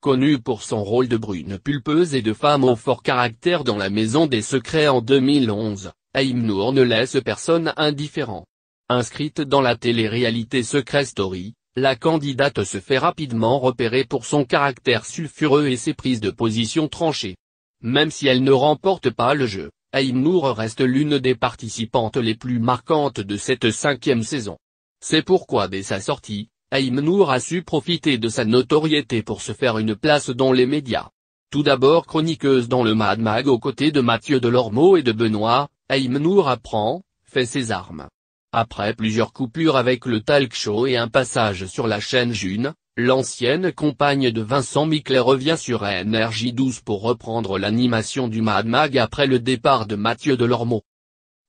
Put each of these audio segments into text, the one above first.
connue pour son rôle de brune pulpeuse et de femme au fort caractère dans La Maison des Secrets en 2011, Aïm ne laisse personne indifférent. Inscrite dans la télé-réalité Secret Story, la candidate se fait rapidement repérer pour son caractère sulfureux et ses prises de position tranchées. Même si elle ne remporte pas le jeu, Aïm reste l'une des participantes les plus marquantes de cette cinquième saison. C'est pourquoi dès sa sortie, Aïmnour a su profiter de sa notoriété pour se faire une place dans les médias. Tout d'abord chroniqueuse dans le Mad Mag aux côtés de Mathieu Delormeau et de Benoît, Aymnour apprend, fait ses armes. Après plusieurs coupures avec le talk show et un passage sur la chaîne June, l'ancienne compagne de Vincent Miclet revient sur NRJ12 pour reprendre l'animation du Mad Mag après le départ de Mathieu Delormeau.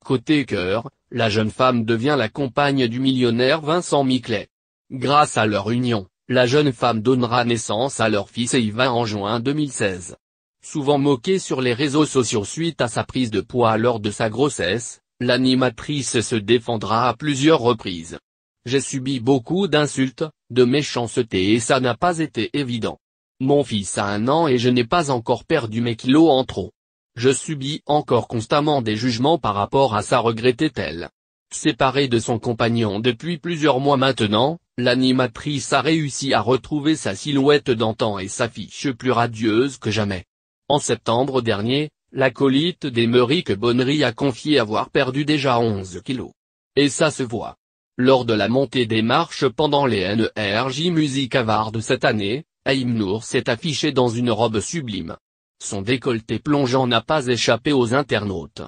Côté cœur, la jeune femme devient la compagne du millionnaire Vincent Miclet. Grâce à leur union, la jeune femme donnera naissance à leur fils va en juin 2016. Souvent moquée sur les réseaux sociaux suite à sa prise de poids lors de sa grossesse, l'animatrice se défendra à plusieurs reprises. J'ai subi beaucoup d'insultes, de méchanceté et ça n'a pas été évident. Mon fils a un an et je n'ai pas encore perdu mes kilos en trop. Je subis encore constamment des jugements par rapport à sa regrettait telle. elle Séparée de son compagnon depuis plusieurs mois maintenant, l'animatrice a réussi à retrouver sa silhouette d'antan et s'affiche plus radieuse que jamais. En septembre dernier, l'acolyte d'Emeric Bonnery a confié avoir perdu déjà 11 kilos. Et ça se voit. Lors de la montée des marches pendant les NRJ Music Awards de cette année, Aïm s'est affiché dans une robe sublime. Son décolleté plongeant n'a pas échappé aux internautes.